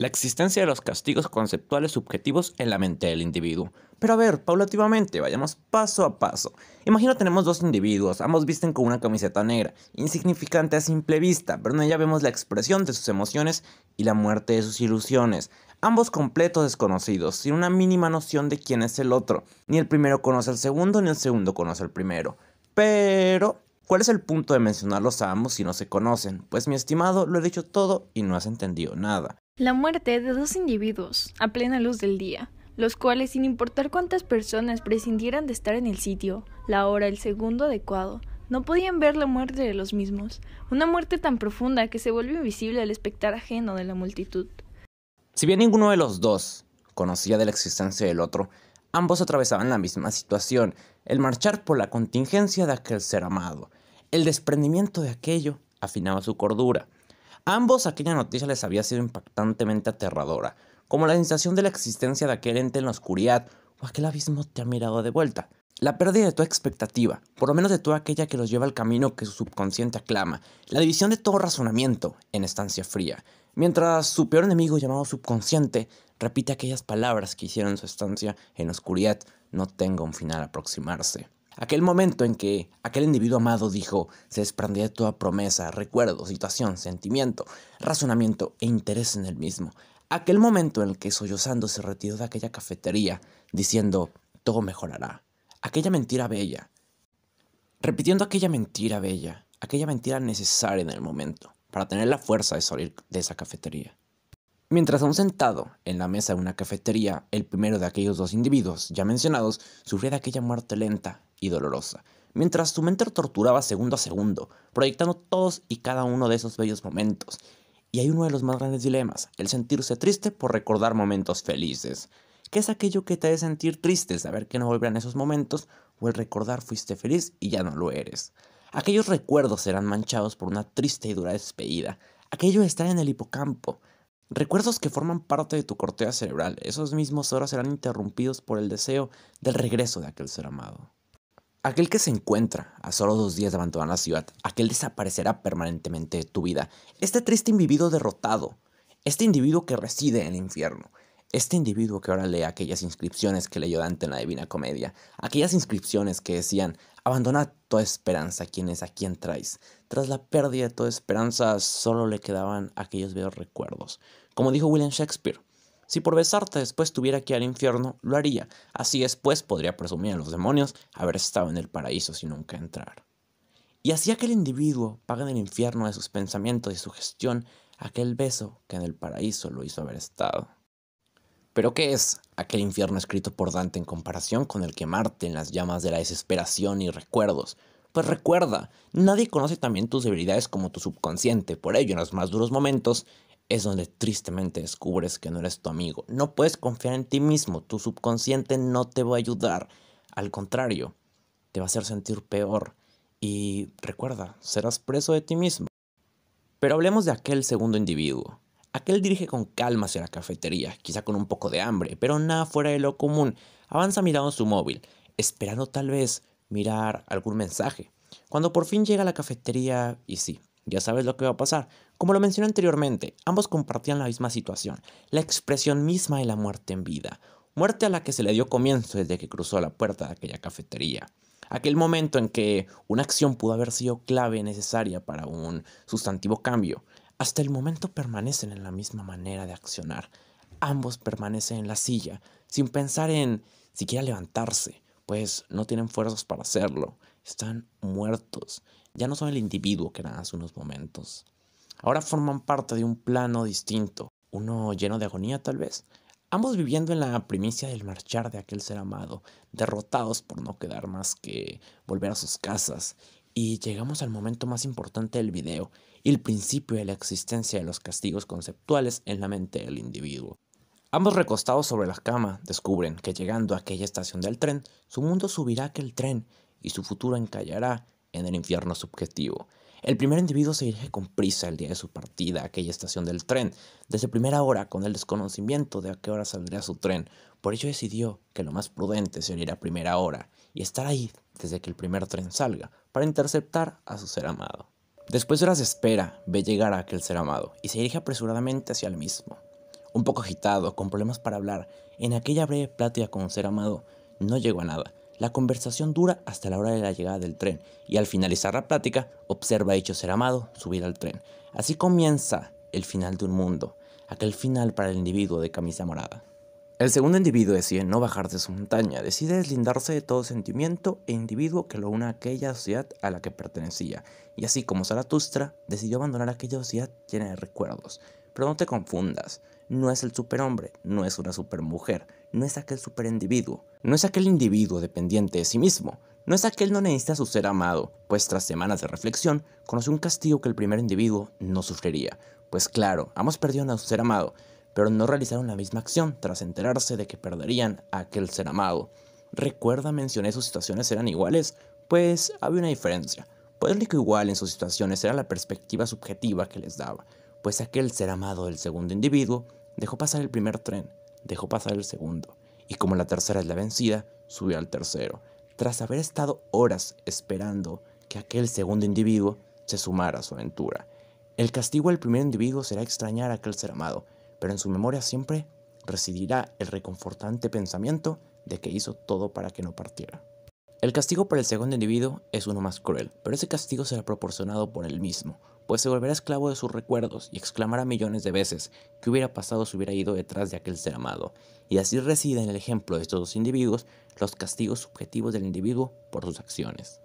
la existencia de los castigos conceptuales subjetivos en la mente del individuo. Pero a ver, paulativamente, vayamos paso a paso. Imagino tenemos dos individuos, ambos visten con una camiseta negra, insignificante a simple vista, pero en ella vemos la expresión de sus emociones y la muerte de sus ilusiones. Ambos completos desconocidos, sin una mínima noción de quién es el otro. Ni el primero conoce al segundo, ni el segundo conoce al primero. Pero ¿Cuál es el punto de mencionarlos a ambos si no se conocen? Pues mi estimado, lo he dicho todo y no has entendido nada. La muerte de dos individuos a plena luz del día, los cuales sin importar cuántas personas prescindieran de estar en el sitio, la hora, el segundo adecuado, no podían ver la muerte de los mismos, una muerte tan profunda que se vuelve invisible al espectar ajeno de la multitud. Si bien ninguno de los dos conocía de la existencia del otro, ambos atravesaban la misma situación, el marchar por la contingencia de aquel ser amado. El desprendimiento de aquello afinaba su cordura ambos aquella noticia les había sido impactantemente aterradora, como la sensación de la existencia de aquel ente en la oscuridad o aquel abismo te ha mirado de vuelta. La pérdida de toda expectativa, por lo menos de toda aquella que los lleva al camino que su subconsciente aclama, la división de todo razonamiento en estancia fría, mientras su peor enemigo llamado subconsciente repite aquellas palabras que hicieron su estancia en oscuridad, no tenga un final aproximarse. Aquel momento en que aquel individuo amado dijo, se desprendía toda promesa, recuerdo, situación, sentimiento, razonamiento e interés en el mismo. Aquel momento en el que sollozando se retiró de aquella cafetería, diciendo, todo mejorará. Aquella mentira bella. Repitiendo aquella mentira bella, aquella mentira necesaria en el momento, para tener la fuerza de salir de esa cafetería. Mientras aún sentado en la mesa de una cafetería, el primero de aquellos dos individuos ya mencionados sufría de aquella muerte lenta y dolorosa, mientras tu mente torturaba segundo a segundo, proyectando todos y cada uno de esos bellos momentos. Y hay uno de los más grandes dilemas, el sentirse triste por recordar momentos felices. ¿Qué es aquello que te hace sentir triste, saber que no volverán esos momentos, o el recordar fuiste feliz y ya no lo eres? Aquellos recuerdos serán manchados por una triste y dura despedida. Aquello está en el hipocampo, Recuerdos que forman parte de tu cortea cerebral, esos mismos horas serán interrumpidos por el deseo del regreso de aquel ser amado. Aquel que se encuentra a solo dos días de abandonar la ciudad, aquel desaparecerá permanentemente de tu vida. Este triste individuo derrotado, este individuo que reside en el infierno, este individuo que ahora lee aquellas inscripciones que leyó Dante en la Divina Comedia, aquellas inscripciones que decían, abandona toda esperanza, quienes es a quien traes? Tras la pérdida de toda esperanza, solo le quedaban aquellos viejos recuerdos. Como dijo William Shakespeare, si por besarte después tuviera que ir al infierno, lo haría. Así después podría presumir a los demonios haber estado en el paraíso sin nunca entrar. Y así aquel individuo paga en el infierno de sus pensamientos y su gestión aquel beso que en el paraíso lo hizo haber estado. Pero ¿qué es aquel infierno escrito por Dante en comparación con el que Marte en las llamas de la desesperación y recuerdos? Pues recuerda, nadie conoce también tus debilidades como tu subconsciente, por ello en los más duros momentos es donde tristemente descubres que no eres tu amigo. No puedes confiar en ti mismo, tu subconsciente no te va a ayudar. Al contrario, te va a hacer sentir peor. Y recuerda, serás preso de ti mismo. Pero hablemos de aquel segundo individuo. Aquel dirige con calma hacia la cafetería, quizá con un poco de hambre, pero nada fuera de lo común. Avanza mirando su móvil, esperando tal vez mirar algún mensaje. Cuando por fin llega a la cafetería, y sí, ya sabes lo que va a pasar. Como lo mencioné anteriormente, ambos compartían la misma situación, la expresión misma de la muerte en vida, muerte a la que se le dio comienzo desde que cruzó la puerta de aquella cafetería. Aquel momento en que una acción pudo haber sido clave necesaria para un sustantivo cambio, hasta el momento permanecen en la misma manera de accionar. Ambos permanecen en la silla, sin pensar en siquiera levantarse, pues no tienen fuerzas para hacerlo están muertos. Ya no son el individuo que eran hace unos momentos. Ahora forman parte de un plano distinto, uno lleno de agonía tal vez, ambos viviendo en la primicia del marchar de aquel ser amado, derrotados por no quedar más que volver a sus casas. Y llegamos al momento más importante del video, el principio de la existencia de los castigos conceptuales en la mente del individuo. Ambos recostados sobre la cama descubren que llegando a aquella estación del tren, su mundo subirá aquel tren y su futuro encallará en el infierno subjetivo. El primer individuo se dirige con prisa el día de su partida a aquella estación del tren, desde primera hora con el desconocimiento de a qué hora saldría su tren. Por ello decidió que lo más prudente sería ir a primera hora y estar ahí desde que el primer tren salga para interceptar a su ser amado. Después de horas de espera, ve llegar a aquel ser amado y se dirige apresuradamente hacia el mismo. Un poco agitado, con problemas para hablar, en aquella breve plática con un ser amado, no llegó a nada, la conversación dura hasta la hora de la llegada del tren y al finalizar la plática observa hecho ser amado subir al tren. Así comienza el final de un mundo, aquel final para el individuo de camisa morada. El segundo individuo decide no bajar de su montaña, decide deslindarse de todo sentimiento e individuo que lo una a aquella sociedad a la que pertenecía, y así como Zaratustra, decidió abandonar aquella sociedad llena de recuerdos. Pero no te confundas, no es el superhombre, no es una supermujer, no es aquel superindividuo, no es aquel individuo dependiente de sí mismo, no es aquel no necesita su ser amado, pues tras semanas de reflexión, conoció un castigo que el primer individuo no sufriría. Pues claro, hemos perdido a su ser amado, pero no realizaron la misma acción tras enterarse de que perderían a aquel ser amado. Recuerda mencioné sus situaciones eran iguales, pues había una diferencia. Pues igual en sus situaciones era la perspectiva subjetiva que les daba, pues aquel ser amado del segundo individuo dejó pasar el primer tren, dejó pasar el segundo, y como la tercera es la vencida, subió al tercero, tras haber estado horas esperando que aquel segundo individuo se sumara a su aventura. El castigo al primer individuo será extrañar a aquel ser amado, pero en su memoria siempre residirá el reconfortante pensamiento de que hizo todo para que no partiera. El castigo para el segundo individuo es uno más cruel, pero ese castigo será proporcionado por él mismo, pues se volverá esclavo de sus recuerdos y exclamará millones de veces que hubiera pasado si hubiera ido detrás de aquel ser amado. Y así reside en el ejemplo de estos dos individuos los castigos subjetivos del individuo por sus acciones.